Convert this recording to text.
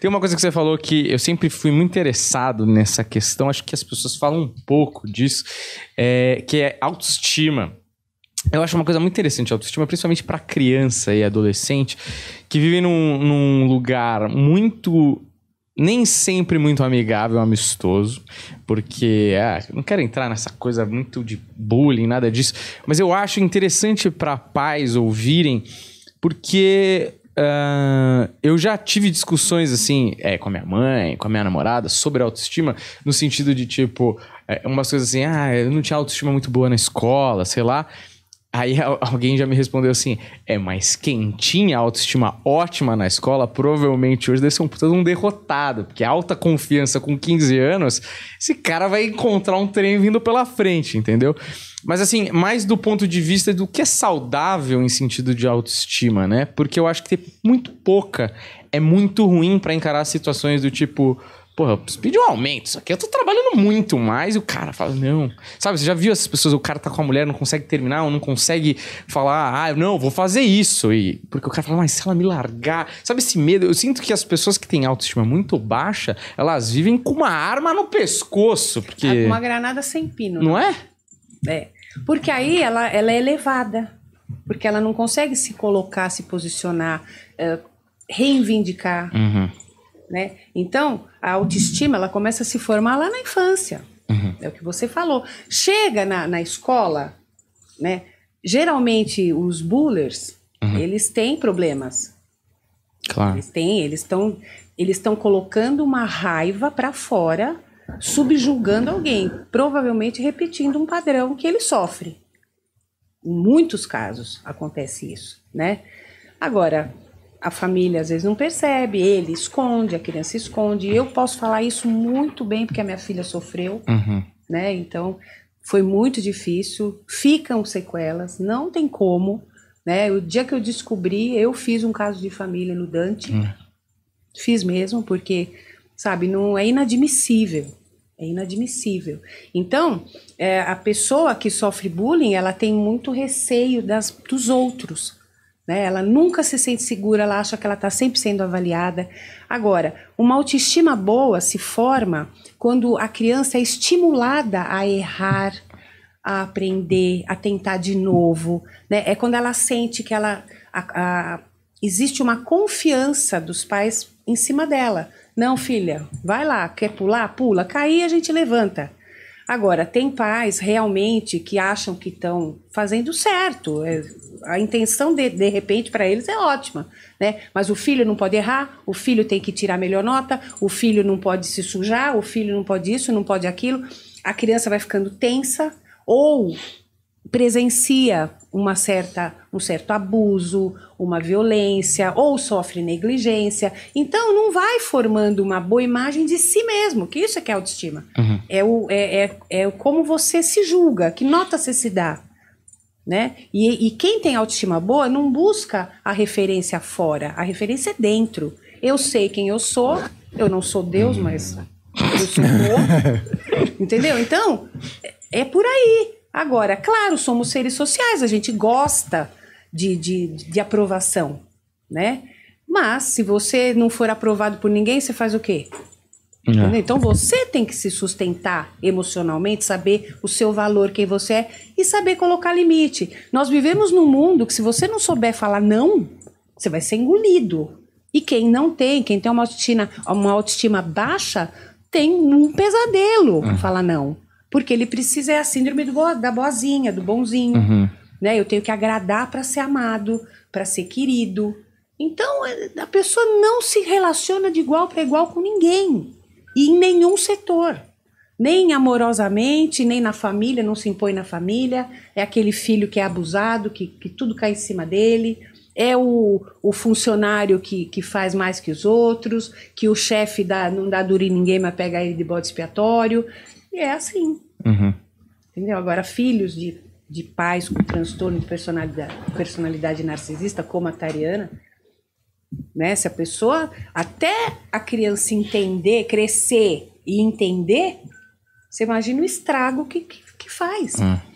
Tem uma coisa que você falou que eu sempre fui muito interessado nessa questão, acho que as pessoas falam um pouco disso, é, que é autoestima. Eu acho uma coisa muito interessante a autoestima, principalmente para criança e adolescente, que vive num, num lugar muito nem sempre muito amigável, amistoso, porque ah, não quero entrar nessa coisa muito de bullying, nada disso, mas eu acho interessante para pais ouvirem, porque ah, eu já tive discussões assim, é, com a minha mãe, com a minha namorada, sobre autoestima, no sentido de tipo, é, umas coisas assim, ah, eu não tinha autoestima muito boa na escola, sei lá. Aí alguém já me respondeu assim: é, mais quentinha, autoestima ótima na escola, provavelmente hoje deve ser um puta de um derrotado, porque alta confiança com 15 anos, esse cara vai encontrar um trem vindo pela frente, entendeu? Mas assim, mais do ponto de vista do que é saudável em sentido de autoestima, né? Porque eu acho que ter muito pouca é muito ruim para encarar situações do tipo porra, eu preciso pedir um aumento. Isso aqui eu tô trabalhando muito mais. E o cara fala, não. Sabe, você já viu essas pessoas, o cara tá com a mulher, não consegue terminar, ou não consegue falar, ah, não, vou fazer isso. E, porque o cara fala, mas se ela me largar. Sabe esse medo? Eu sinto que as pessoas que têm autoestima muito baixa, elas vivem com uma arma no pescoço. Porque... Tá uma granada sem pino. Né? Não né? é? É. Porque aí ela, ela é elevada. Porque ela não consegue se colocar, se posicionar, uh, reivindicar. Uhum. Né? Então, a autoestima ela começa a se formar lá na infância. Uhum. É o que você falou. Chega na, na escola, né? Geralmente os bullers, uhum. eles têm problemas. Claro. Eles têm, eles estão eles estão colocando uma raiva para fora, subjugando alguém, provavelmente repetindo um padrão que ele sofre. Em muitos casos acontece isso, né? Agora, a família às vezes não percebe, ele esconde, a criança esconde. Eu posso falar isso muito bem porque a minha filha sofreu, uhum. né? Então foi muito difícil. Ficam sequelas, não tem como, né? O dia que eu descobri, eu fiz um caso de família no Dante, uhum. fiz mesmo porque, sabe, não é inadmissível. É inadmissível. Então, é, a pessoa que sofre bullying, ela tem muito receio das, dos outros né? Ela nunca se sente segura, ela acha que ela está sempre sendo avaliada. Agora, uma autoestima boa se forma quando a criança é estimulada a errar, a aprender, a tentar de novo. Né? É quando ela sente que ela a, a, existe uma confiança dos pais em cima dela. Não, filha, vai lá, quer pular? Pula. Cair, a gente levanta. Agora, tem pais realmente que acham que estão fazendo certo. É, a intenção de, de repente para eles é ótima, né? Mas o filho não pode errar, o filho tem que tirar a melhor nota, o filho não pode se sujar, o filho não pode isso, não pode aquilo. A criança vai ficando tensa ou presencia uma certa, um certo abuso, uma violência ou sofre negligência. Então não vai formando uma boa imagem de si mesmo, que isso é que é autoestima. Uhum. É, o, é, é, é como você se julga, que nota você se dá. Né? E, e quem tem autoestima boa não busca a referência fora, a referência é dentro. Eu sei quem eu sou, eu não sou Deus, mas eu sou boa Entendeu? Então, é, é por aí. Agora, claro, somos seres sociais, a gente gosta de, de, de aprovação, né? Mas se você não for aprovado por ninguém, você faz o quê? É. Então você tem que se sustentar emocionalmente, saber o seu valor, quem você é e saber colocar limite. Nós vivemos num mundo que se você não souber falar não, você vai ser engolido. E quem não tem, quem tem uma autoestima, uma autoestima baixa, tem um pesadelo é. falar não. Porque ele precisa, é a síndrome do, da boazinha, do bonzinho. Uhum. Né? Eu tenho que agradar para ser amado, para ser querido. Então, eh, a pessoa não se relaciona de igual para igual com ninguém. E em nenhum setor. Nem amorosamente, nem na família, não se impõe na família. É aquele filho que é abusado, que, que tudo cai em cima dele é o, o funcionário que, que faz mais que os outros, que o chefe dá, não dá duro em ninguém, mas pega ele de bode expiatório. E é assim. Uhum. Entendeu? Agora, filhos de, de pais com transtorno de personalidade, personalidade narcisista, como a Tariana, né? Se a pessoa, até a criança entender, crescer e entender, você imagina o estrago que, que, que faz. Uhum.